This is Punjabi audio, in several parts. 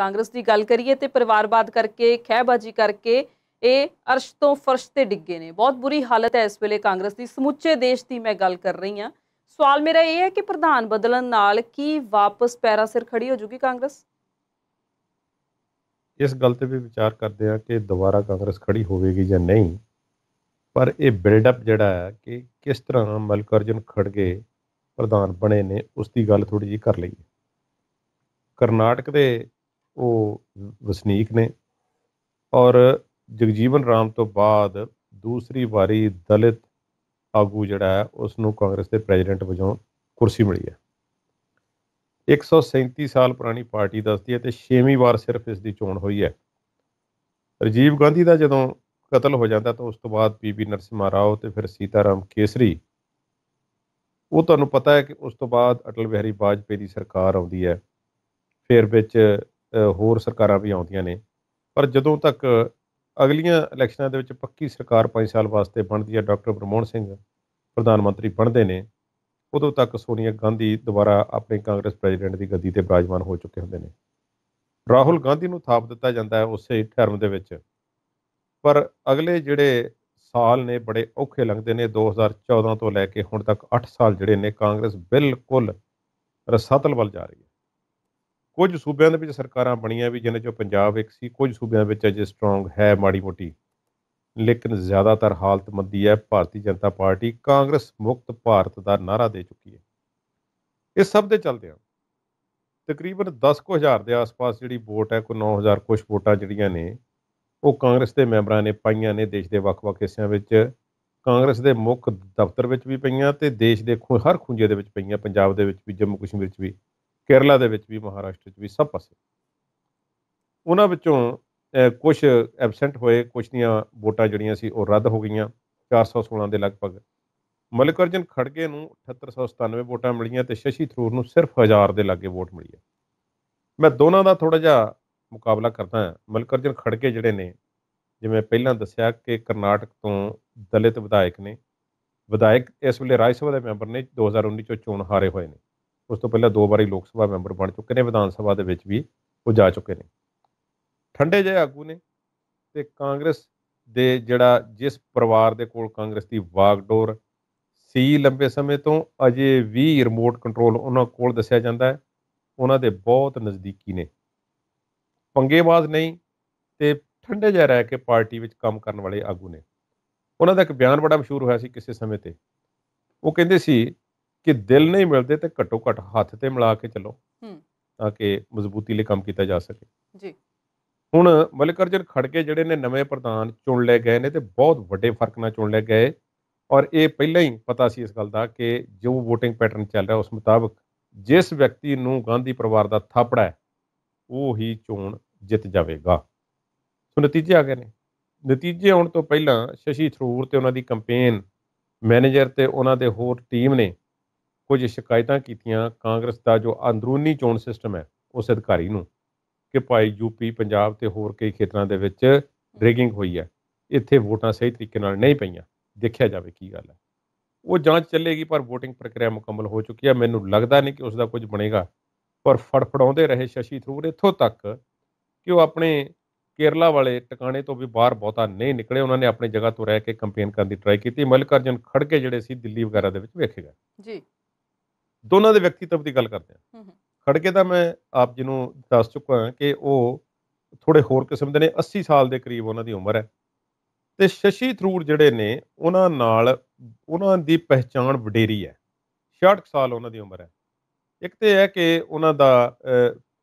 ਕਾਂਗਰਸ ਦੀ ਗੱਲ ਕਰੀਏ ਤੇ ਪਰਿਵਾਰਵਾਦ ਕਰਕੇ ਖਹਿਬਾਜੀ ਕਰਕੇ ਇਹ ਅਰਸ਼ ਤੋਂ ਫਰਸ਼ ਤੇ ਡਿੱਗੇ ਨੇ ਬਹੁਤ ਬੁਰੀ ਹਾਲਤ ਹੈ ਇਸ ਵੇਲੇ ਕਾਂਗਰਸ ਦੀ ਸਮੁੱਚੇ ਦੇਸ਼ ਦੀ ਮੈਂ ਗੱਲ ਕਰ ਰਹੀ ਹਾਂ ਸਵਾਲ ਮੇਰਾ ਇਹ ਹੈ ਕਿ ਪ੍ਰਧਾਨ ਬਦਲਣ ਨਾਲ ਕੀ ਵਾਪਸ ਪੈਰਾ ਸਿਰ ਖੜੀ ਹੋ ਜੂਗੀ ਕਾਂਗਰਸ ਇਸ ਗੱਲ ਤੇ ਵੀ ਵਿਚਾਰ ਕਰਦੇ ਆ ਕਿ ਦੁਬਾਰਾ ਕਾਂਗਰਸ ਖੜੀ ਹੋਵੇਗੀ ਜਾਂ ਨਹੀਂ ਪਰ ਇਹ ਬਿਲਡ ਅਪ ਜਿਹੜਾ ਹੈ ਕਿ ਕਿਸ ਤਰ੍ਹਾਂ ਮਲਕਰਜਨ ਖੜਗੇ ਪ੍ਰਧਾਨ ਬਣੇ ਨੇ ਉਸ ਦੀ ਗੱਲ ਥੋੜੀ ਜੀ ਕਰ ਲਈਏ ਕਰਨਾਟਕ ਦੇ ਉਹ ਵਸਨੀਕ ਨੇ ਔਰ ਜਗਜੀਵਨ ਰਾਮ ਤੋਂ ਬਾਅਦ ਦੂਸਰੀ ਵਾਰੀ ਦਲਿਤ ਆਗੂ ਜਿਹੜਾ ਹੈ ਉਸ ਨੂੰ ਕਾਂਗਰਸ ਦੇ ਪ੍ਰੈਜ਼ੀਡੈਂਟ ਵਜੋਂ ਕੁਰਸੀ ਮਿਲੀ ਹੈ 137 ਸਾਲ ਪੁਰਾਣੀ ਪਾਰਟੀ ਦੱਸਦੀ ਹੈ ਤੇ 6ਵੀਂ ਵਾਰ ਸਿਰਫ ਇਸ ਦੀ ਚੋਣ ਹੋਈ ਹੈ ਰਜੀਵ ਗਾਂਧੀ ਦਾ ਜਦੋਂ ਕਤਲ ਹੋ ਜਾਂਦਾ ਤਾਂ ਉਸ ਤੋਂ ਬਾਅਦ ਪੀਪੀ ਨਰਸਿਮਹਾ ਰਾਓ ਤੇ ਫਿਰ ਸੀਤਾਰਾਮ ਕੇਸਰੀ ਉਹ ਤੁਹਾਨੂੰ ਪਤਾ ਹੈ ਕਿ ਉਸ ਤੋਂ ਬਾਅਦ ਅਟਲ ਬਿਹਾਰੀ ਬਾਜਪੇਈ ਦੀ ਸਰਕਾਰ ਆਉਂਦੀ ਹੈ ਫਿਰ ਵਿੱਚ ਹੋਰ ਸਰਕਾਰਾਂ ਵੀ ਆਉਂਦੀਆਂ ਨੇ ਪਰ ਜਦੋਂ ਤੱਕ ਅਗਲੀਆਂ ਇਲੈਕਸ਼ਨਾਂ ਦੇ ਵਿੱਚ ਪੱਕੀ ਸਰਕਾਰ 5 ਸਾਲ ਵਾਸਤੇ ਬਣਦੀ ਹੈ ਡਾਕਟਰ ਬਰਮੋਹਨ ਸਿੰਘ ਪ੍ਰਧਾਨ ਮੰਤਰੀ ਬਣਦੇ ਨੇ ਉਦੋਂ ਤੱਕ ਸੋਨੀਆ ਗਾਂਧੀ ਦੁਬਾਰਾ ਆਪਣੇ ਕਾਂਗਰਸ ਪ੍ਰੈਜ਼ੀਡੈਂਟ ਦੀ ਗੱਦੀ ਤੇ ਬਰਾਜਮਾਨ ਹੋ ਚੁੱਕੇ ਹੁੰਦੇ ਨੇ ਰਾਹੁਲ ਗਾਂਧੀ ਨੂੰ ਥਾਪ ਦਿੱਤਾ ਜਾਂਦਾ ਹੈ ਉਸੇ ਟਰਮ ਦੇ ਵਿੱਚ ਪਰ ਅਗਲੇ ਜਿਹੜੇ ਸਾਲ ਨੇ ਬੜੇ ਔਖੇ ਲੰਘਦੇ ਨੇ 2014 ਤੋਂ ਲੈ ਕੇ ਹੁਣ ਤੱਕ 8 ਸਾਲ ਜਿਹੜੇ ਨੇ ਕਾਂਗਰਸ ਬਿਲਕੁਲ ਰਸਤਲ ਵੱਲ ਜਾ ਰਹੀ ਹੈ ਕੁਝ ਸੂਬਿਆਂ ਦੇ ਵਿੱਚ ਸਰਕਾਰਾਂ ਬਣੀਆਂ ਵੀ ਜਿਨ੍ਹਾਂ ਚੋਂ ਪੰਜਾਬ ਇੱਕ ਸੀ ਕੁਝ ਸੂਬਿਆਂ ਵਿੱਚ ਅਜੇ ਸਟਰੋਂਗ ਹੈ ਮਾੜੀ ਮੋਟੀ ਲੇਕਿਨ ਜ਼ਿਆਦਾਤਰ ਹਾਲਤ ਮੰਦੀ ਹੈ ਭਾਰਤੀ ਜਨਤਾ ਪਾਰਟੀ ਕਾਂਗਰਸ ਮੁਕਤ ਭਾਰਤ ਦਾ ਨਾਰਾ ਦੇ ਚੁੱਕੀ ਹੈ ਇਹ ਸਭ ਦੇ ਆ ਤਕਰੀਬਨ 10 ਹਜ਼ਾਰ ਦੇ ਆਸ-ਪਾਸ ਜਿਹੜੀ ਵੋਟ ਹੈ ਕੋਈ 9000 ਕੁਝ ਵੋਟਾਂ ਜਿਹੜੀਆਂ ਨੇ ਉਹ ਕਾਂਗਰਸ ਦੇ ਮੈਂਬਰਾਂ ਨੇ ਪਾਈਆਂ ਨੇ ਦੇਸ਼ ਦੇ ਵੱਖ-ਵੱਖ ਹਿੱਸਿਆਂ ਵਿੱਚ ਕਾਂਗਰਸ ਦੇ ਮੁੱਖ ਦਫ਼ਤਰ ਵਿੱਚ ਵੀ ਪਈਆਂ ਤੇ ਦੇਸ਼ ਦੇ ਹਰ ਖੁੰਝੇ ਦੇ ਵਿੱਚ ਪਈਆਂ ਪੰਜਾਬ ਦੇ ਵਿੱਚ ਵੀ ਜੰਮੂ ਕਸ਼ਮੀਰ ਵਿੱਚ ਵੀ ਕੇਰਲਾ ਦੇ ਵਿੱਚ ਵੀ ਮਹਾਰਾਸ਼ਟਰ 'ਚ ਵੀ ਸਭ ਪਾਸੇ ਉਹਨਾਂ ਵਿੱਚੋਂ ਕੁਝ ਐਬਸੈਂਟ ਹੋਏ ਕੁਝ ਦੀਆਂ ਵੋਟਾਂ ਜਿਹੜੀਆਂ ਸੀ ਉਹ ਰੱਦ ਹੋ ਗਈਆਂ 416 ਦੇ ਲਗਭਗ ਅਰਜਨ ਖੜਗੇ ਨੂੰ 7897 ਵੋਟਾਂ ਮਿਲੀਆਂ ਤੇ ਸ਼ਸ਼ੀ ਥਰੂਰ ਨੂੰ ਸਿਰਫ 1000 ਦੇ ਲਾਗੇ ਵੋਟ ਮਿਲੀ ਹੈ ਮੈਂ ਦੋਨਾਂ ਦਾ ਥੋੜਾ ਜਿਹਾ ਮੁਕਾਬਲਾ ਕਰਦਾ ਹਾਂ ਅਰਜਨ ਖੜਗੇ ਜਿਹੜੇ ਨੇ ਜਿਵੇਂ ਪਹਿਲਾਂ ਦੱਸਿਆ ਕਿ ਕਰਨਾਟਕ ਤੋਂ ਦਲਿਤ ਵਿਧਾਇਕ ਨੇ ਵਿਧਾਇਕ ਇਸ ਵੇਲੇ ਰਾਜ ਸਭਾ ਦੇ ਮੈਂਬਰ ਨੇ 2019 ਚੋਂ ਚੋਣ ਹਾਰੇ ਹੋਏ ਨੇ ਉਸ ਤੋਂ ਪਹਿਲਾਂ ਦੋ ਵਾਰੀ ਲੋਕ ਸਭਾ ਮੈਂਬਰ ਬਣ ਚੁੱਕੇ ਨੇ ਵਿਧਾਨ ਸਭਾ ਦੇ ਵਿੱਚ ਵੀ ਉਹ ਜਾ ਚੁੱਕੇ ਨੇ ਠੰਡੇ ਜਿਹੇ ਆਗੂ ਨੇ ਤੇ ਕਾਂਗਰਸ ਦੇ ਜਿਹੜਾ ਜਿਸ ਪਰਿਵਾਰ ਦੇ ਕੋਲ ਕਾਂਗਰਸ ਦੀ ਵਾਗਡੋਰ ਸੀ ਲੰਬੇ ਸਮੇਂ ਤੋਂ ਅਜੇ ਵੀ ਰਿਮੋਟ ਕੰਟਰੋਲ ਉਹਨਾਂ ਕੋਲ ਦੱਸਿਆ ਜਾਂਦਾ ਹੈ ਉਹਨਾਂ ਦੇ ਬਹੁਤ ਨਜ਼ਦੀਕੀ ਨੇ ਪੰਗੇਬਾਜ਼ ਨਹੀਂ ਤੇ ਠੰਡੇ ਜਿਹਾ ਰਹਿ ਕੇ ਪਾਰਟੀ ਵਿੱਚ ਕੰਮ ਕਰਨ ਵਾਲੇ ਆਗੂ ਨੇ ਉਹਨਾਂ ਦਾ ਇੱਕ ਬਿਆਨ ਬੜਾ ਮਸ਼ਹੂਰ ਹੋਇਆ ਸੀ ਕਿਸੇ ਸਮੇਂ ਤੇ ਉਹ ਕਹਿੰਦੇ ਸੀ ਕਿ ਦਿਲ ਨਹੀਂ ਮਿਲਦੇ ਤੇ ਘੱਟੋ ਘੱਟ ਹੱਥ ਤੇ ਮਿਲਾ ਕੇ ਚੱਲੋ ਹੂੰ ਤਾਂ ਕਿ ਮਜ਼ਬੂਤੀ ਲਈ ਕੰਮ ਕੀਤਾ ਜਾ ਸਕੇ ਜੀ ਹੁਣ ਮਲਕਰਜਨ ਖੜਕੇ ਜਿਹੜੇ ਨੇ ਨਵੇਂ ਪ੍ਰਧਾਨ ਚੁਣ ਲਏ ਗਏ ਨੇ ਤੇ ਬਹੁਤ ਵੱਡੇ ਫਰਕ ਨਾਲ ਚੁਣ ਲਏ ਗਏ ਔਰ ਇਹ ਪਹਿਲਾਂ ਹੀ ਪਤਾ ਸੀ ਇਸ ਗੱਲ ਦਾ ਕਿ ਜੋ VOTING ਪੈਟਰਨ ਚੱਲ ਰਿਹਾ ਉਸ ਮੁਤਾਬਕ ਜਿਸ ਵਿਅਕਤੀ ਨੂੰ ਗਾਂਧੀ ਪਰਿਵਾਰ ਦਾ ਥਾਪੜਾ ਹੈ ਉਹ ਹੀ ਚੋਣ ਜਿੱਤ ਜਾਵੇਗਾ ਸੋ ਨਤੀਜੇ ਆ ਗਏ ਨੇ ਨਤੀਜੇ ਆਉਣ ਤੋਂ ਪਹਿਲਾਂ ਸ਼ਸ਼ੀ ਥਰੂਰ ਤੇ ਉਹਨਾਂ ਦੀ ਕੈਂਪੇਨ ਮੈਨੇਜਰ ਤੇ ਉਹਨਾਂ ਦੇ ਹੋਰ ਟੀਮ ਨੇ ਕੁਝ ਸ਼ਿਕਾਇਤਾਂ ਕੀਤੀਆਂ ਕਾਂਗਰਸ ਦਾ ਜੋ ਅੰਦਰੂਨੀ ਚੋਣ ਸਿਸਟਮ ਹੈ ਉਸ ਅਧਿਕਾਰੀ ਨੂੰ ਕਿ ਭਾਈ ਯੂਪੀ ਪੰਜਾਬ ਤੇ ਹੋਰ ਕਈ ਖੇਤਰਾਂ ਦੇ ਵਿੱਚ ਡ੍ਰੈਗਿੰਗ ਹੋਈ ਹੈ ਇੱਥੇ ਵੋਟਾਂ ਸਹੀ ਤਰੀਕੇ ਨਾਲ ਨਹੀਂ ਪਈਆਂ ਦੇਖਿਆ ਜਾਵੇ ਕੀ ਗੱਲ ਹੈ ਉਹ ਜਾਂਚ ਚੱਲੇਗੀ ਪਰ VOTING ਪ੍ਰਕਿਰਿਆ ਮੁਕੰਮਲ ਹੋ ਚੁੱਕੀ ਹੈ ਮੈਨੂੰ ਲੱਗਦਾ ਨਹੀਂ ਕਿ ਉਸ ਦਾ ਕੁਝ ਬਣੇਗਾ ਪਰ ਫੜਫੜਾਉਂਦੇ ਰਹੇ ਸ਼ਸ਼ੀ ਥਰੂਰ ਇੱਥੋਂ ਤੱਕ ਕਿ ਉਹ ਆਪਣੇ ਕੇਰਲਾ ਵਾਲੇ ਟਿਕਾਣੇ ਤੋਂ ਵੀ ਬਾਹਰ ਬਹੁਤਾ ਨਹੀਂ ਨਿਕਲੇ ਉਹਨਾਂ ਨੇ ਆਪਣੀ ਜਗ੍ਹਾ ਤੋਂ ਰਹਿ ਕੇ ਕੰਪੇਨ ਕਰਨ ਦੀ ਟਰਾਈ ਕੀਤੀ ਮਲਕਰਜਨ ਖੜਕੇ ਜਿਹੜੇ ਸੀ ਦਿੱਲੀ ਵਗੈਰਾ ਦੇ ਵਿੱਚ ਵੇਖੇ ਗਏ ਜੀ ਦੋਨਾਂ ਦੇ ਵਿਅਕਤੀਤਵ ਦੀ ਗੱਲ ਕਰਦੇ ਹਾਂ ਖੜਕੇ ਤਾਂ ਮੈਂ ਆਪ ਜੀ ਨੂੰ ਦੱਸ ਚੁੱਕਾ ਹਾਂ ਕਿ ਉਹ ਥੋੜੇ ਹੋਰ ਕਿਸਮ ਦੇ ਨੇ 80 ਸਾਲ ਦੇ ਕਰੀਬ ਉਹਨਾਂ ਦੀ ਉਮਰ ਹੈ ਤੇ ਸ਼ਸ਼ੀ ਥਰੂਰ ਜਿਹੜੇ ਨੇ ਉਹਨਾਂ ਨਾਲ ਉਹਨਾਂ ਦੀ ਪਹਿਚਾਣ ਵਡੇਰੀ ਹੈ 66 ਸਾਲ ਉਹਨਾਂ ਦੀ ਉਮਰ ਹੈ ਇੱਕ ਤੇ ਹੈ ਕਿ ਉਹਨਾਂ ਦਾ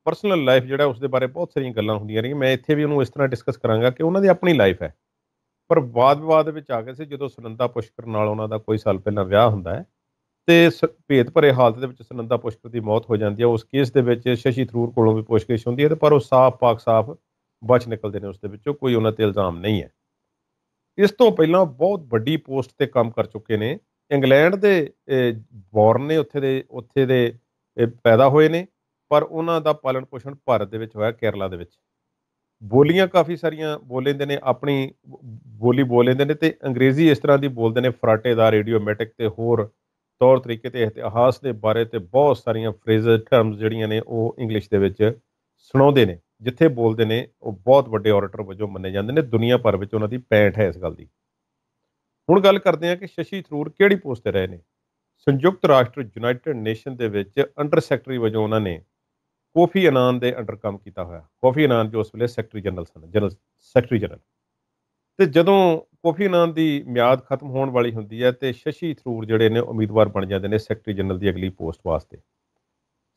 ਪਰਸਨਲ ਲਾਈਫ ਜਿਹੜਾ ਉਸ ਦੇ ਬਾਰੇ ਬਹੁਤ ਸਾਰੀਆਂ ਗੱਲਾਂ ਹੁੰਦੀਆਂ ਰਹੀਆਂ ਮੈਂ ਇੱਥੇ ਵੀ ਉਹਨੂੰ ਇਸ ਤਰ੍ਹਾਂ ਡਿਸਕਸ ਕਰਾਂਗਾ ਕਿ ਉਹਨਾਂ ਦੀ ਆਪਣੀ ਲਾਈਫ ਹੈ ਪਰ ਬਾਦ-ਬਾਦ ਵਿੱਚ ਆ ਗਏ ਸੀ ਜਦੋਂ ਸੁਨੰਦਾ ਪੁਸ਼ਕਰ ਨਾਲ ਉਹਨਾਂ ਦਾ ਕੋਈ ਸਾਲ ਪਹਿਲਾਂ ਵਿਆਹ ਹੁੰਦਾ ਹੈ ਤੇ ਭੇਤ ਭਰੇ ਹਾਲਤ ਦੇ ਵਿੱਚ ਸੁਨੰਦਾ ਪੁਸ਼ਕਰ ਦੀ ਮੌਤ ਹੋ ਜਾਂਦੀ ਹੈ ਉਸ ਕੇਸ ਦੇ ਵਿੱਚ ਸ਼ਸ਼ੀ ਥਰੂਰ ਕੋਲੋਂ ਵੀ ਪੁਸ਼ਕੇਸ਼ ਹੁੰਦੀ ਹੈ ਤੇ ਪਰ ਉਹ ਸਾਫ਼ ਪਾਕ ਸਾਫ਼ ਬਚ ਨਿਕਲਦੇ ਨੇ ਉਸ ਦੇ ਵਿੱਚੋਂ ਕੋਈ ਉਹਨਾਂ ਤੇ ਇਲਜ਼ਾਮ ਨਹੀਂ ਹੈ ਇਸ ਤੋਂ ਪਹਿਲਾਂ ਬਹੁਤ ਵੱਡੀ ਪੋਸਟ ਤੇ ਕੰਮ ਕਰ ਚੁੱਕੇ ਨੇ ਇੰਗਲੈਂਡ ਦੇ ਬੌਰਨ ਨੇ ਉੱਥੇ ਦੇ ਉੱਥੇ ਦੇ ਪੈਦਾ ਹੋਏ ਨੇ ਪਰ ਉਹਨਾਂ ਦਾ ਪਾਲਣ ਪੋਸ਼ਣ ਭਾਰਤ ਦੇ ਵਿੱਚ ਹੋਇਆ ਕੇਰਲਾ ਦੇ ਵਿੱਚ ਬੋਲੀਆਂ ਕਾਫੀ ਸਾਰੀਆਂ ਬੋਲ ਨੇ ਆਪਣੀ ਬੋਲੀ ਬੋਲ ਨੇ ਤੇ ਅੰਗਰੇਜ਼ੀ ਇਸ ਤਰ੍ਹਾਂ ਦੀ ਬੋਲਦੇ ਨੇ ਫਰਾਟੇ ਦਾ ਰੇਡੀਓਮੈਟਿਕ ਤੇ ਹੋਰ ਤੌਰ ਤਰੀਕੇ ਤੇ ਇਤਿਹਾਸ ਦੇ ਬਾਰੇ ਤੇ ਬਹੁਤ ਸਾਰੀਆਂ ਫਰੇਜ਼ ਟਰਮਸ ਜਿਹੜੀਆਂ ਨੇ ਉਹ ਇੰਗਲਿਸ਼ ਦੇ ਵਿੱਚ ਸੁਣਾਉਂਦੇ ਨੇ ਜਿੱਥੇ ਬੋਲਦੇ ਨੇ ਉਹ ਬਹੁਤ ਵੱਡੇ ਆਰਟਰ ਵਜੋਂ ਮੰਨੇ ਜਾਂਦੇ ਨੇ ਦੁਨੀਆ ਭਰ ਵਿੱਚ ਉਹਨਾਂ ਦੀ ਪੈਂਠ ਹੈ ਇਸ ਗੱਲ ਦੀ ਹੁਣ ਗੱਲ ਕਰਦੇ ਹਾਂ ਕਿ ਸ਼ਸ਼ੀ ਥਰੂਰ ਕਿਹੜੀ ਪੋਸਟ ਤੇ ਰਹੇ ਨੇ ਸੰਯੁਕਤ ਰਾਸ਼ਟਰ ਯੂਨਾਈਟਿਡ ਨੇਸ਼ਨ ਦੇ ਵਿੱਚ ਅੰਡਰ ਸੈਕਟਰੀ ਵਜੋਂ ਉਹਨਾਂ ਨੇ ਕੋਫੀ ਅਨਾਨ ਦੇ ਅੰਡਰ ਕੰਮ ਕੀਤਾ ਹੋਇਆ ਕੋਫੀ ਅਨਾਨ ਜੋ ਉਸ ਵੇਲੇ ਸੈਕਟਰੀ ਜਨਰਲ ਸਨ ਜਨਰਲ ਸੈਕਟਰੀ ਜਨਰਲ ਤੇ ਜਦੋਂ ਕੋਫੀ ਨਾਂ ਦੀ ਮਿਆਦ ਖਤਮ ਹੋਣ ਵਾਲੀ ਹੁੰਦੀ ਹੈ ਤੇ ਸ਼ਸ਼ੀ ਥਰੂਰ ਜਿਹੜੇ ਨੇ ਉਮੀਦਵਾਰ ਬਣ ਜਾਂਦੇ ਨੇ ਸੈਕਟਰੀ ਜਨਰਲ ਦੀ ਅਗਲੀ ਪੋਸਟ ਵਾਸਤੇ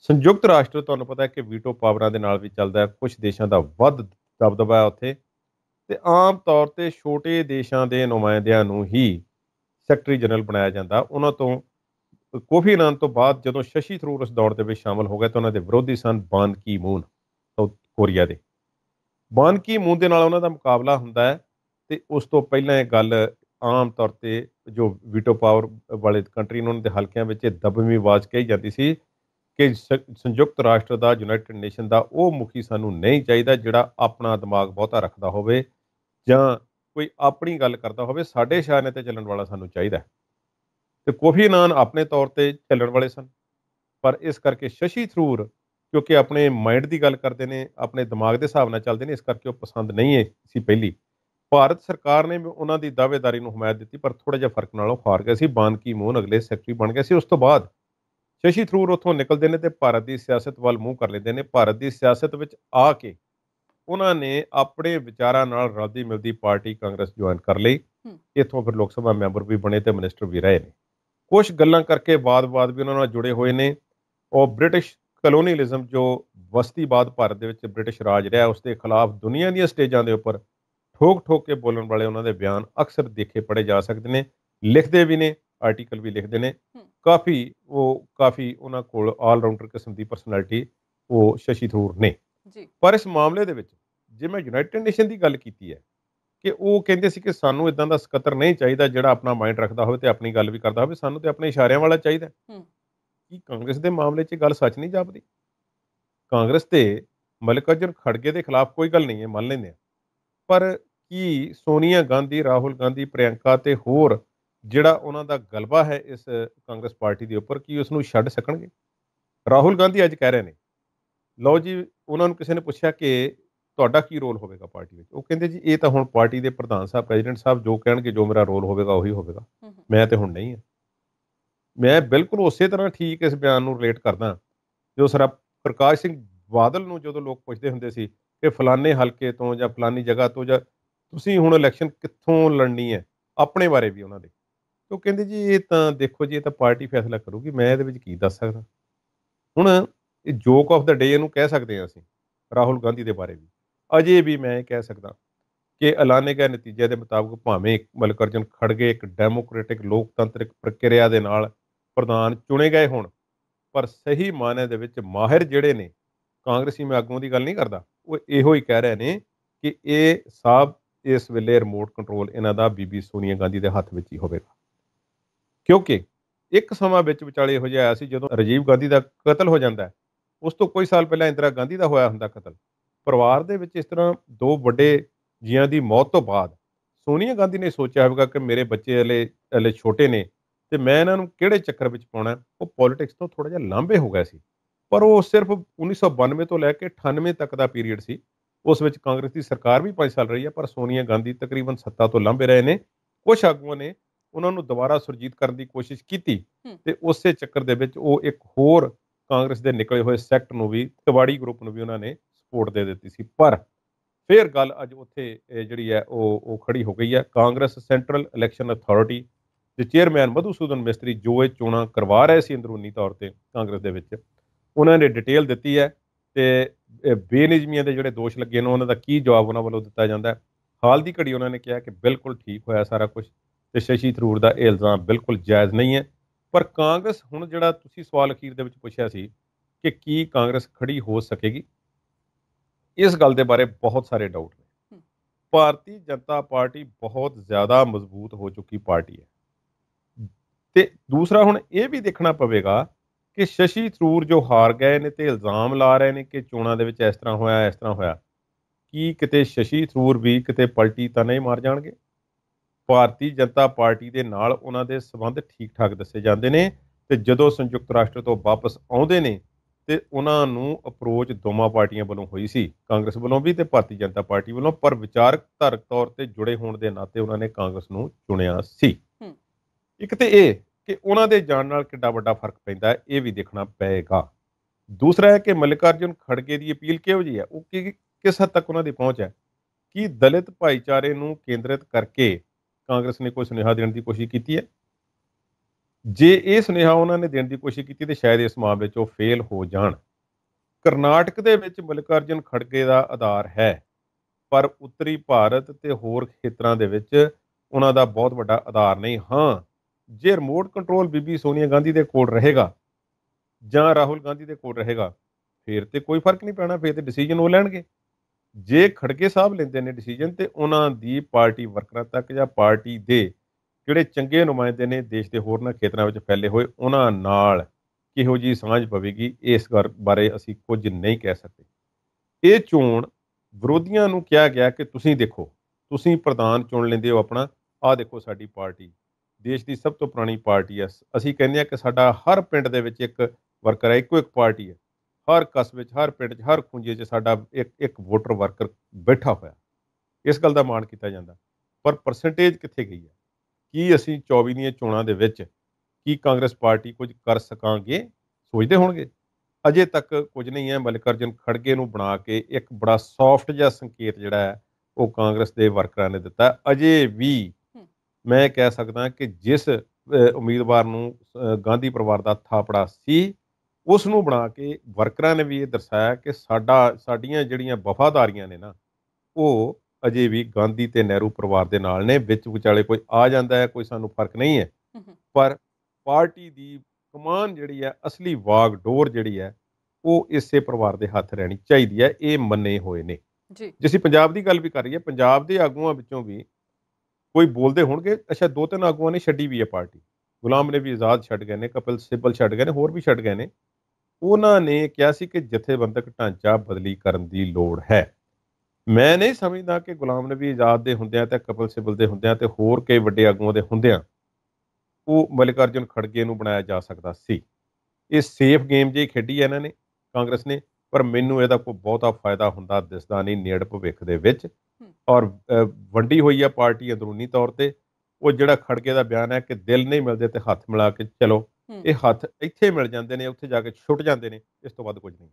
ਸੰਯੁਕਤ ਰਾਸ਼ਟਰ ਤੁਹਾਨੂੰ ਪਤਾ ਹੈ ਕਿ ਵੀਟੋ ਪਾਵਰਾਂ ਦੇ ਨਾਲ ਵੀ ਚੱਲਦਾ ਹੈ ਕੁਝ ਦੇਸ਼ਾਂ ਦਾ ਵੱਧ ਦਬਦਬਾ ਹੈ ਉੱਥੇ ਤੇ ਆਮ ਤੌਰ ਤੇ ਛੋਟੇ ਦੇਸ਼ਾਂ ਦੇ ਨੁਮਾਇੰਦਿਆਂ ਨੂੰ ਹੀ ਸੈਕਟਰੀ ਜਨਰਲ ਬਣਾਇਆ ਜਾਂਦਾ ਉਹਨਾਂ ਤੋਂ ਕੋਫੀ ਨਾਨ ਤੋਂ ਬਾਅਦ ਜਦੋਂ ਸ਼ਸ਼ੀ ਥਰੂਰ ਇਸ ਦੌੜ ਦੇ ਵਿੱਚ ਸ਼ਾਮਲ ਹੋ ਗਏ ਤਾਂ ਉਹਨਾਂ ਦੇ ਵਿਰੋਧੀ ਸਨ ਬਾਨ ਕੀ ਮੂਨ ਸਾਊਥ ਕੋਰੀਆ ਦੇ ਬਾਨ ਕੀ ਮੂਨ ਦੇ ਨਾਲ ਉਹਨਾਂ ਦਾ ਮੁਕਾਬਲਾ ਹੁੰਦਾ ਹੈ ਤੇ ਉਸ ਤੋਂ ਪਹਿਲਾਂ ਇਹ ਗੱਲ ਆਮ ਤੌਰ ਤੇ ਜੋ ਵੀਟੋ ਪਾਵਰ ਵਾਲੇ ਕੰਟਰੀ ਉਹਨਾਂ ਦੇ ਹਲਕਿਆਂ ਵਿੱਚ ਦਬਵੀਂ ਆਵਾਜ਼ ਕਹੀ ਜਾਂਦੀ ਸੀ ਕਿ ਸੰਯੁਕਤ ਰਾਸ਼ਟਰ ਦਾ ਯੂਨਾਈਟਿਡ ਨੇਸ਼ਨ ਦਾ ਉਹ ਮੁਖੀ ਸਾਨੂੰ ਨਹੀਂ ਚਾਹੀਦਾ ਜਿਹੜਾ ਆਪਣਾ ਦਿਮਾਗ ਬਹੁਤਾ ਰੱਖਦਾ ਹੋਵੇ ਜਾਂ ਕੋਈ ਆਪਣੀ ਗੱਲ ਕਰਦਾ ਹੋਵੇ ਸਾਡੇ ਸ਼ਾਨੇ ਤੇ ਚੱਲਣ ਵਾਲਾ ਸਾਨੂੰ ਚਾਹੀਦਾ ਤੇ ਕੋਫੀ ਨਾਨ ਆਪਣੇ ਤੌਰ ਤੇ ਚੱਲਣ ਵਾਲੇ ਸਨ ਪਰ ਇਸ ਕਰਕੇ ਸ਼ਸ਼ੀ ਥਰੂਰ ਕਿਉਂਕਿ ਆਪਣੇ ਮਾਈਂਡ ਦੀ ਗੱਲ ਕਰਦੇ ਨੇ ਆਪਣੇ ਦਿਮਾਗ ਦੇ ਹਿਸਾਬ ਨਾਲ ਚੱਲਦੇ ਨੇ ਇਸ ਕਰਕੇ ਉਹ ਪਸੰਦ ਨਹੀਂ ਹੈ ਸੀ ਪਹਿਲੀ ਭਾਰਤ ਸਰਕਾਰ ਨੇ ਉਹਨਾਂ ਦੀ ਦਾਅਵੇਦਾਰੀ ਨੂੰ ਹਮਾਇਤ ਦਿੱਤੀ ਪਰ ਥੋੜਾ ਜਿਹਾ ਫਰਕ ਨਾਲ ਉਹ ਹਾਰ ਗਏ ਸੀ ਬਾਨ ਕੀ ਮੂਨ ਅਗਲੇ ਸੈਕਟਰੀ ਬਣ ਗਏ ਸੀ ਉਸ ਤੋਂ ਬਾਅਦ ਸ਼ਸ਼ੀ ਥਰੂਰ ਉਥੋਂ ਨਿਕਲਦੇ ਨੇ ਤੇ ਭਾਰਤ ਦੀ ਸਿਆਸਤ ਵੱਲ ਮੂੰਹ ਕਰ ਲੈਂਦੇ ਨੇ ਭਾਰਤ ਦੀ ਸਿਆਸਤ ਵਿੱਚ ਆ ਕੇ ਉਹਨਾਂ ਨੇ ਆਪਣੇ ਵਿਚਾਰਾਂ ਨਾਲ ਰਲਦੀ ਮਿਲਦੀ ਪਾਰਟੀ ਕਾਂਗਰਸ ਜੁਆਇਨ ਕਰ ਲਈ ਇਥੋਂ ਫਿਰ ਲੋਕ ਸਭਾ ਮੈਂਬਰ ਵੀ ਬਣੇ ਤੇ ਮਿਨਿਸਟਰ ਵੀ ਰਹੇ ਨੇ ਕੁਝ ਗੱਲਾਂ ਕਰਕੇ ਬਾਦ-ਬਾਦ ਵੀ ਉਹਨਾਂ ਨਾਲ ਜੁੜੇ ਹੋਏ ਨੇ ਉਹ ਬ੍ਰਿਟਿਸ਼ ਕਲੋਨੀਅਲਿਜ਼ਮ ਜੋ ਵਸਤੀਵਾਦ ਭਾਰਤ ਦੇ ਵਿੱਚ ਬ੍ਰਿਟਿਸ਼ ਰਾਜ ਰਿਹਾ ਉਸ ਦੇ ਖਿਲਾਫ ਦੁਨੀਆ ਦੀਆਂ ਸਟੇਜਾਂ ਦੇ ਉੱਪਰ ਠੋਕ ਠੋਕ ਕੇ ਬੋਲਣ ਵਾਲੇ ਉਹਨਾਂ ਦੇ ਬਿਆਨ ਅਕਸਰ ਦੇਖੇ ਪੜੇ ਜਾ ਸਕਦੇ ਨੇ ਲਿਖਦੇ ਵੀ ਨੇ ਆਰਟੀਕਲ ਵੀ ਲਿਖਦੇ ਨੇ ਕਾਫੀ ਉਹ ਕਾਫੀ ਉਹਨਾਂ ਕੋਲ ਆਲ ਰਾਊਂਡਰ ਕਿਸਮ ਦੀ ਪਰਸਨੈਲਿਟੀ ਉਹ ਸ਼ਸ਼ੀ ਥਰੂਰ ਨੇ ਜੀ ਪਰ ਇਸ ਮਾਮਲੇ ਦੇ ਵਿੱਚ ਜੇ ਮੈਂ ਯੂਨਾਈਟਿਡ ਨੇਸ਼ਨ ਦੀ ਗੱਲ ਕੀਤੀ ਹੈ ਕਿ ਉਹ ਕਹਿੰਦੇ ਸੀ ਕਿ ਸਾਨੂੰ ਇਦਾਂ ਦਾ ਸਕੱਤਰ ਨਹੀਂ ਚਾਹੀਦਾ ਜਿਹੜਾ ਆਪਣਾ ਮਾਈਂਡ ਰੱਖਦਾ ਹੋਵੇ ਤੇ ਆਪਣੀ ਗੱਲ ਵੀ ਕਰਦਾ ਹੋਵੇ ਸਾਨੂੰ ਤੇ ਆਪਣੇ ਇਸ਼ਾਰਿਆਂ ਵਾਲਾ ਚਾਹੀਦਾ ਕੀ ਕਾਂਗਰਸ ਦੇ ਮਾਮਲੇ 'ਚ ਗੱਲ ਸੱਚ ਨਹੀਂ ਜਾਪਦੀ ਕਾਂਗਰਸ ਤੇ ਮਲਕਾਜਨ ਖੜਗੇ ਦੇ ਖਿਲਾਫ ਕੋਈ ਗੱਲ ਨਹੀਂ ਹੈ ਮੰਨ ਲੈਂਦੇ ਆ ਪਰ ਕਿ ਸੋਨੀਆ ਗਾਂਧੀ ਰਾਹੁਲ ਗਾਂਧੀ ਪ੍ਰਿਯੰਕਾ ਤੇ ਹੋਰ ਜਿਹੜਾ ਉਹਨਾਂ ਦਾ ਗਲਬਾ ਹੈ ਇਸ ਕਾਂਗਰਸ ਪਾਰਟੀ ਦੇ ਉੱਪਰ ਕੀ ਉਸ ਨੂੰ ਛੱਡ ਸਕਣਗੇ ਰਾਹੁਲ ਗਾਂਧੀ ਅੱਜ ਕਹਿ ਰਹੇ ਨੇ ਲਓ ਜੀ ਉਹਨਾਂ ਨੂੰ ਕਿਸੇ ਨੇ ਪੁੱਛਿਆ ਕਿ ਤੁਹਾਡਾ ਕੀ ਰੋਲ ਹੋਵੇਗਾ ਪਾਰਟੀ ਵਿੱਚ ਉਹ ਕਹਿੰਦੇ ਜੀ ਇਹ ਤਾਂ ਹੁਣ ਪਾਰਟੀ ਦੇ ਪ੍ਰਧਾਨ ਸਾਹਿਬ ਪ੍ਰੈਜ਼ੀਡੈਂਟ ਸਾਹਿਬ ਜੋ ਕਹਿਣਗੇ ਜੋ ਮੇਰਾ ਰੋਲ ਹੋਵੇਗਾ ਉਹੀ ਹੋਵੇਗਾ ਮੈਂ ਤੇ ਹੁਣ ਨਹੀਂ ਹਾਂ ਮੈਂ ਬਿਲਕੁਲ ਉਸੇ ਤਰ੍ਹਾਂ ਠੀਕ ਇਸ ਬਿਆਨ ਨੂੰ ਰਿਲੇਟ ਕਰਦਾ ਜੋ ਸਰ ਪ੍ਰਕਾਸ਼ ਸਿੰਘ ਬਾਦਲ ਨੂੰ ਜਦੋਂ ਲੋਕ ਪੁੱਛਦੇ ਹੁੰਦੇ ਸੀ ਕਿ ਫਲਾਣੇ ਹਲਕੇ ਤੋਂ ਜਾਂ ਫਲਾਨੀ ਜਗ੍ਹਾ ਤੋਂ ਜਾਂ ਤੁਸੀਂ ਹੁਣ ਇਲੈਕਸ਼ਨ ਕਿੱਥੋਂ ਲੜਨੀ ਹੈ ਆਪਣੇ ਬਾਰੇ ਵੀ ਉਹਨਾਂ ਦੇ ਉਹ ਕਹਿੰਦੇ ਜੀ ਇਹ ਤਾਂ ਦੇਖੋ ਜੀ ਇਹ ਤਾਂ ਪਾਰਟੀ ਫੈਸਲਾ ਕਰੂਗੀ ਮੈਂ ਇਹਦੇ ਵਿੱਚ ਕੀ ਦੱਸ ਸਕਦਾ ਹੁਣ ਇਹ ਜੋਕ ਆਫ ਦਾ ਡੇ ਇਹਨੂੰ ਕਹਿ ਸਕਦੇ ਆ ਅਸੀਂ ਰਾਹੁਲ ਗਾਂਧੀ ਦੇ ਬਾਰੇ ਵੀ ਅਜੇ ਵੀ ਮੈਂ ਕਹਿ ਸਕਦਾ ਕਿ ਐਲਾਨੇ ਗਏ ਨਤੀਜੇ ਦੇ ਮੁਤਾਬਕ ਭਾਵੇਂ ਮਲਕਰਜਨ ਖੜਗੇ ਇੱਕ ਡੈਮੋਕ੍ਰੈਟਿਕ ਲੋਕਤੰਤਰਿਕ ਪ੍ਰਕਿਰਿਆ ਦੇ ਨਾਲ ਪ੍ਰਧਾਨ ਚੁਣੇ ਗਏ ਹੋਣ ਪਰ ਸਹੀ ਮਾਨੇ ਦੇ ਵਿੱਚ ਮਾਹਿਰ ਜਿਹੜੇ ਨੇ ਕਾਂਗਰਸੀ ਮੈਂ ਆਗੂਆਂ ਦੀ ਗੱਲ ਨਹੀਂ ਕਰਦਾ ਉਹ ਇਹੋ ਹੀ ਕਹਿ ਰਹੇ ਨੇ ਕਿ ਇਹ ਸਾਹਿਬ ਇਸ ਵੇਲੇ ਰਿਮੋਟ ਕੰਟਰੋਲ ਇਹਨਾਂ ਦਾ ਬੀਬੀ ਸੋਨੀਆ ਗਾਂਧੀ ਦੇ ਹੱਥ ਵਿੱਚ ਹੀ ਹੋਵੇਗਾ ਕਿਉਂਕਿ ਇੱਕ ਸਮਾਂ ਵਿੱਚ ਵਿਚਾਲੇ ਹੋ ਜਾਇਆ ਸੀ ਜਦੋਂ ਰਜੀਵ ਗਾਂਧੀ ਦਾ ਕਤਲ ਹੋ ਜਾਂਦਾ ਹੈ ਉਸ ਤੋਂ ਕੋਈ ਸਾਲ ਪਹਿਲਾਂ ਇੰਦਰਾ ਗਾਂਧੀ ਦਾ ਹੋਇਆ ਹੁੰਦਾ ਕਤਲ ਪਰਿਵਾਰ ਦੇ ਵਿੱਚ ਇਸ ਤਰ੍ਹਾਂ ਦੋ ਵੱਡੇ ਜੀਆਂ ਦੀ ਮੌਤ ਤੋਂ ਬਾਅਦ ਸੋਨੀਆ ਗਾਂਧੀ ਨੇ ਸੋਚਿਆ ਹੋਵੇਗਾ ਕਿ ਮੇਰੇ ਬੱਚੇ ਹਲੇ ਹਲੇ ਛੋਟੇ ਨੇ ਤੇ ਮੈਂ ਇਹਨਾਂ ਨੂੰ ਕਿਹੜੇ ਚੱਕਰ ਵਿੱਚ ਪਾਉਣਾ ਉਹ ਪੋਲਿਟਿਕਸ ਤੋਂ ਥੋੜਾ ਜਿਹਾ ਲਾਂਭੇ ਹੋ ਗਿਆ ਸੀ ਪਰ ਉਹ ਸਿਰਫ 1992 ਤੋਂ ਲੈ ਕੇ 98 ਤੱਕ ਦਾ ਪੀਰੀਅਡ ਸੀ ਉਸ ਵਿੱਚ ਕਾਂਗਰਸ ਦੀ ਸਰਕਾਰ ਵੀ 5 ਸਾਲ ਰਹੀ ਹੈ ਪਰ ਸੋਨੀਆ ਗਾਂਧੀ ਤਕਰੀਬਨ ਸੱਤਾ ਤੋਂ ਲੰਬੇ ਰਹੇ ਨੇ ਕੁਝ ਆਗੂਆਂ ਨੇ ਉਹਨਾਂ ਨੂੰ ਦੁਬਾਰਾ ਸੁਰਜੀਤ ਕਰਨ ਦੀ ਕੋਸ਼ਿਸ਼ ਕੀਤੀ ਤੇ ਉਸੇ ਚੱਕਰ ਦੇ ਵਿੱਚ ਉਹ ਇੱਕ ਹੋਰ ਕਾਂਗਰਸ ਦੇ ਨਿਕਲੇ ਹੋਏ ਸੈਕਟ ਨੂੰ ਵੀ ਤਿਵਾੜੀ ਗਰੁੱਪ ਨੂੰ ਵੀ ਉਹਨਾਂ ਨੇ ਸਪੋਰਟ ਦੇ ਦਿੱਤੀ ਸੀ ਪਰ ਫੇਰ ਗੱਲ ਅੱਜ ਉੱਥੇ ਜਿਹੜੀ ਹੈ ਉਹ ਉਹ ਖੜੀ ਹੋ ਗਈ ਹੈ ਕਾਂਗਰਸ ਸੈਂਟਰਲ ਇਲੈਕਸ਼ਨ ਅਥਾਰਟੀ ਦੇ ਚੇਅਰਮੈਨ ਮਧੂਸੂਦਨ ਮਿਸਤਰੀ ਜੋ ਇਹ ਚੋਣਾਂ ਕਰਵਾ ਰਹੇ ਸੀ ਅੰਦਰੂਨੀ ਤੌਰ ਤੇ ਕਾਂਗਰਸ ਦੇ ਵਿੱਚ ਉਹਨਾਂ ਨੇ ਡਿਟੇਲ ਦਿੱਤੀ ਹੈ ਤੇ ਬੇਨਿਜ਼ਮੀਆਂ ਦੇ ਜਿਹੜੇ ਦੋਸ਼ ਲੱਗੇ ਨੇ ਉਹਨਾਂ ਦਾ ਕੀ ਜਵਾਬ ਉਹਨਾਂ ਵੱਲੋਂ ਦਿੱਤਾ ਜਾਂਦਾ ਹੈ ਹਾਲ ਦੀ ਘੜੀ ਉਹਨਾਂ ਨੇ ਕਿਹਾ ਕਿ ਬਿਲਕੁਲ ਠੀਕ ਹੋਇਆ ਸਾਰਾ ਕੁਝ ਤੇ ਸ਼ਸ਼ੀ ਥਰੂਰ ਦਾ ਇਲਜ਼ਾਮ ਬਿਲਕੁਲ ਜਾਇਜ਼ ਨਹੀਂ ਹੈ ਪਰ ਕਾਂਗਰਸ ਹੁਣ ਜਿਹੜਾ ਤੁਸੀਂ ਸਵਾਲ ਅਖੀਰ ਦੇ ਵਿੱਚ ਪੁੱਛਿਆ ਸੀ ਕਿ ਕੀ ਕਾਂਗਰਸ ਖੜੀ ਹੋ ਸਕੇਗੀ ਇਸ ਗੱਲ ਦੇ ਬਾਰੇ ਬਹੁਤ ਸਾਰੇ ਡਾਊਟ ਨੇ ਭਾਰਤੀ ਜਨਤਾ ਪਾਰਟੀ ਬਹੁਤ ਜ਼ਿਆਦਾ ਮਜ਼ਬੂਤ ਹੋ ਚੁੱਕੀ ਪਾਰਟੀ ਹੈ ਤੇ ਦੂਸਰਾ ਹੁਣ ਇਹ ਵੀ ਦੇਖਣਾ ਪਵੇਗਾ ਕਿ ਸ਼ਸ਼ੀ ਥਰੂਰ ਜੋ ਹਾਰ ਗਏ ਨੇ ਤੇ ਇਲਜ਼ਾਮ ਲਾ ਰਹੇ ਨੇ ਕਿ ਚੋਣਾਂ ਦੇ ਵਿੱਚ ਇਸ ਤਰ੍ਹਾਂ ਹੋਇਆ ਇਸ ਤਰ੍ਹਾਂ ਹੋਇਆ ਕੀ ਕਿਤੇ ਸ਼ਸ਼ੀ ਥਰੂਰ ਵੀ ਕਿਤੇ ਪਲਟੀ ਤਾਂ ਨਹੀਂ ਮਾਰ ਜਾਣਗੇ ਭਾਰਤੀ ਜਨਤਾ ਪਾਰਟੀ ਦੇ ਨਾਲ ਉਹਨਾਂ ਦੇ ਸਬੰਧ ਠੀਕ ਠਾਕ ਦੱਸੇ ਜਾਂਦੇ ਨੇ ਤੇ ਜਦੋਂ ਸੰਯੁਕਤ ਰਾਸ਼ਟਰ ਤੋਂ ਵਾਪਸ ਆਉਂਦੇ ਨੇ ਤੇ ਉਹਨਾਂ ਨੂੰ ਅਪਰੋਚ ਦੋਵਾਂ ਪਾਰਟੀਆਂ ਵੱਲੋਂ ਹੋਈ ਸੀ ਕਾਂਗਰਸ ਵੱਲੋਂ ਵੀ ਤੇ ਭਾਰਤੀ ਜਨਤਾ ਪਾਰਟੀ ਵੱਲੋਂ ਪਰ ਵਿਚਾਰਕ ਧਾਰਕ ਤੌਰ ਤੇ ਜੁੜੇ ਹੋਣ ਦੇ ਨਾਤੇ ਉਹਨਾਂ ਨੇ ਕਾਂਗਰਸ ਨੂੰ ਚੁਣਿਆ ਸੀ ਇੱਕ ਤੇ ਇਹ ਕਿ ਉਹਨਾਂ ਦੇ ਜਾਣ ਨਾਲ ਕਿੰਨਾ ਵੱਡਾ ਫਰਕ ਪੈਂਦਾ ਇਹ ਵੀ ਦੇਖਣਾ ਪਏਗਾ ਦੂਸਰਾ ਹੈ ਕਿ ਮਲਿਕਾਰਜੁਨ ਖੜਗੇ ਦੀ ਅਪੀਲ ਕਿਹੋ ਜੀ ਹੈ ਉਹ ਕਿ ਕਿਸ ਹੱਦ ਤੱਕ ਉਹਨਾਂ ਦੀ ਪਹੁੰਚ ਹੈ ਕਿ ਦਲਿਤ ਭਾਈਚਾਰੇ ਨੂੰ ਕੇਂਦਰਿਤ ਕਰਕੇ ਕਾਂਗਰਸ ਨੇ ਕੋਈ ਸੁਨੇਹਾ ਦੇਣ ਦੀ ਕੋਸ਼ਿਸ਼ ਕੀਤੀ ਹੈ ਜੇ ਇਹ ਸੁਨੇਹਾ ਉਹਨਾਂ ਨੇ ਦੇਣ ਦੀ ਕੋਸ਼ਿਸ਼ ਕੀਤੀ ਤੇ ਸ਼ਾਇਦ ਇਸ ਮਾਮਲੇ 'ਚ ਉਹ ਫੇਲ ਹੋ ਜਾਣ ਕਰਨਾਟਕ ਦੇ ਵਿੱਚ ਮਲਿਕਾਰਜਨ ਖੜਗੇ ਦਾ ਆਧਾਰ ਹੈ ਪਰ ਉੱਤਰੀ ਭਾਰਤ ਤੇ ਹੋਰ ਖੇਤਰਾਂ ਦੇ ਵਿੱਚ ਉਹਨਾਂ ਦਾ ਬਹੁਤ ਵੱਡਾ ਆਧਾਰ ਨਹੀਂ ਹਾਂ ਜੇ ਰਿਮੋਟ ਕੰਟਰੋਲ ਬੀਬੀ ਸੋਨੀਆ ਗਾਂਧੀ ਦੇ ਕੋਲ ਰਹੇਗਾ ਜਾਂ ਰਾਹੁਲ ਗਾਂਧੀ ਦੇ ਕੋਲ ਰਹੇਗਾ ਫੇਰ ਤੇ ਕੋਈ ਫਰਕ ਨਹੀਂ ਪੈਣਾ ਫੇਰ ਤੇ ਡਿਸੀਜਨ ਉਹ ਲੈਣਗੇ ਜੇ ਖੜਕੇ ਸਾਹਿਬ ਲੈਂਦੇ ਨੇ ਡਿਸੀਜਨ ਤੇ ਉਹਨਾਂ ਦੀ ਪਾਰਟੀ ਵਰਕਰਾਂ ਤੱਕ ਜਾਂ ਪਾਰਟੀ ਦੇ ਜਿਹੜੇ ਚੰਗੇ ਨੁਮਾਇੰਦੇ ਨੇ ਦੇਸ਼ ਦੇ ਹੋਰਨਾਂ ਖੇਤਰਾਂ ਵਿੱਚ ਫੈਲੇ ਹੋਏ ਉਹਨਾਂ ਨਾਲ ਕਿਹੋ ਜੀ ਸਾਂਝ ਪਵੇਗੀ ਇਸ ਬਾਰੇ ਅਸੀਂ ਕੁਝ ਨਹੀਂ ਕਹਿ ਸਕਦੇ ਇਹ ਚੋਣ ਵਿਰੋਧੀਆਂ ਨੂੰ ਕਿਹਾ ਗਿਆ ਕਿ ਤੁਸੀਂ ਦੇਖੋ ਤੁਸੀਂ ਪ੍ਰਧਾਨ ਚੁਣ ਲੈਂਦੇ ਹੋ ਆਪਣਾ ਆਹ ਦੇਖੋ ਸਾਡੀ ਪਾਰਟੀ ਦੇਸ਼ ਦੀ ਸਭ ਤੋਂ ਪੁਰਾਣੀ ਪਾਰਟੀ ਐ ਅਸੀਂ ਕਹਿੰਦੇ ਆ ਕਿ ਸਾਡਾ ਹਰ ਪਿੰਡ ਦੇ ਵਿੱਚ ਇੱਕ ਵਰਕਰ ਹੈ ਇੱਕੋ ਇੱਕ ਪਾਰਟੀ ਹੈ ਹਰ ਕਸਬੇ 'ਚ ਹਰ ਪਿੰਡ 'ਚ ਹਰ ਖੁੰਝੇ 'ਚ ਸਾਡਾ ਇੱਕ ਇੱਕ ਵੋਟਰ ਵਰਕਰ ਬੈਠਾ ਹੋਇਆ ਇਸ ਗੱਲ ਦਾ ਮਾਣ ਕੀਤਾ ਜਾਂਦਾ ਪਰ ਪਰਸੈਂਟੇਜ ਕਿੱਥੇ ਗਈ ਹੈ ਕੀ ਅਸੀਂ 24 ਦੀਆਂ ਚੋਣਾਂ ਦੇ ਵਿੱਚ ਕੀ ਕਾਂਗਰਸ ਪਾਰਟੀ ਕੁਝ ਕਰ ਸਕਾਂਗੇ ਸੋਚਦੇ ਹੋਣਗੇ ਅਜੇ ਤੱਕ ਕੁਝ ਨਹੀਂ ਹੈ ਮਲਕਰਜਨ ਖੜਗੇ ਨੂੰ ਬਣਾ ਕੇ ਇੱਕ ਬੜਾ ਸੌਫਟ ਜਿਹਾ ਸੰਕੇਤ ਜਿਹੜਾ ਹੈ ਉਹ ਕਾਂਗਰਸ ਦੇ ਵਰਕਰਾਂ ਨੇ ਦਿੱਤਾ ਅਜੇ ਵੀ ਮੈਂ ਕਹਿ ਸਕਦਾ ਕਿ ਜਿਸ ਉਮੀਦਵਾਰ ਨੂੰ ਗਾਂਧੀ ਪਰਿਵਾਰ ਦਾ ਥਾਪੜਾ ਸੀ ਉਸ ਨੂੰ ਬਣਾ ਕੇ ਵਰਕਰਾਂ ਨੇ ਵੀ ਇਹ ਦਰਸਾਇਆ ਕਿ ਸਾਡਾ ਸਾਡੀਆਂ ਜਿਹੜੀਆਂ ਵਫਾਦਾਰੀਆਂ ਨੇ ਨਾ ਉਹ ਅਜੇ ਵੀ ਗਾਂਧੀ ਤੇ ਨਹਿਰੂ ਪਰਿਵਾਰ ਦੇ ਨਾਲ ਨੇ ਵਿੱਚ ਵਿਚਾਲੇ ਕੋਈ ਆ ਜਾਂਦਾ ਹੈ ਕੋਈ ਸਾਨੂੰ ਫਰਕ ਨਹੀਂ ਹੈ ਪਰ ਪਾਰਟੀ ਦੀ ਕਮਾਨ ਜਿਹੜੀ ਹੈ ਅਸਲੀ ਵਾਗ ਡੋਰ ਜਿਹੜੀ ਹੈ ਉਹ ਇਸੇ ਪਰਿਵਾਰ ਦੇ ਹੱਥ ਰਹਿਣੀ ਚਾਹੀਦੀ ਹੈ ਇਹ ਮੰਨੇ ਹੋਏ ਨੇ ਜੀ ਜਿਸੀ ਪੰਜਾਬ ਦੀ ਗੱਲ ਵੀ ਕਰ ਰਹੀ ਹੈ ਪੰਜਾਬ ਦੇ ਆਗੂਆਂ ਵਿੱਚੋਂ ਵੀ ਕੋਈ ਬੋਲਦੇ ਹੋਣਗੇ ਅੱਛਾ ਦੋ ਤਿੰਨ ਆਗੂਆਂ ਨੇ ਛੱਡੀ ਵੀ ਹੈ ਪਾਰਟੀ ਗੁਲਾਮ ਨੇ ਵੀ ਆਜ਼ਾਦ ਛੱਡ ਗਏ ਨੇ ਕਪਿਲ ਸਿੱਬਲ ਛੱਡ ਗਏ ਨੇ ਹੋਰ ਵੀ ਛੱਡ ਗਏ ਨੇ ਉਹਨਾਂ ਨੇ ਕਿਹਾ ਸੀ ਕਿ ਜਥੇਬੰਦਕ ਢਾਂਚਾ ਬਦਲੀ ਕਰਨ ਦੀ ਲੋੜ ਹੈ ਮੈਂ ਨਹੀਂ ਸਮਝਦਾ ਕਿ ਗੁਲਾਮ ਨਬੀ ਆਜ਼ਾਦ ਦੇ ਹੁੰਦਿਆਂ ਤੇ ਕਪਿਲ ਸਿੱਬਲ ਦੇ ਹੁੰਦਿਆਂ ਤੇ ਹੋਰ ਕਈ ਵੱਡੇ ਆਗੂਆਂ ਦੇ ਹੁੰਦਿਆਂ ਉਹ ਮਲਿਕਾਰਜੁਨ ਖੜਗੇ ਨੂੰ ਬਣਾਇਆ ਜਾ ਸਕਦਾ ਸੀ ਇਹ ਸੇਫ ਗੇਮ ਜੇ ਖੇਡੀ ਹੈ ਇਹਨਾਂ ਨੇ ਕਾਂਗਰਸ ਨੇ ਪਰ ਮੈਨੂੰ ਇਹਦਾ ਕੋਈ ਬਹੁਤਾ ਫਾਇਦਾ ਹੁੰਦਾ ਦਿਸਦਾ ਨਹੀਂ ਨੇੜ ਭਵਿੱਖ ਦੇ ਵਿੱਚ ਔਰ ਵੱਡੀ ਹੋਈ ਆ ਪਾਰਟੀ ਅੰਦਰੂਨੀ ਤੌਰ ਤੇ ਉਹ ਜਿਹੜਾ ਖੜਕੇ ਦਾ ਬਿਆਨ ਹੈ ਕਿ ਦਿਲ ਨਹੀਂ ਮਿਲਦੇ ਤੇ ਹੱਥ ਮਿਲਾ ਕੇ ਚਲੋ ਇਹ ਹੱਥ ਇੱਥੇ ਮਿਲ ਜਾਂਦੇ ਨੇ ਉੱਥੇ ਜਾ ਕੇ ਛੁੱਟ ਜਾਂਦੇ ਨੇ ਇਸ ਤੋਂ ਵੱਧ ਕੁਝ ਨਹੀਂ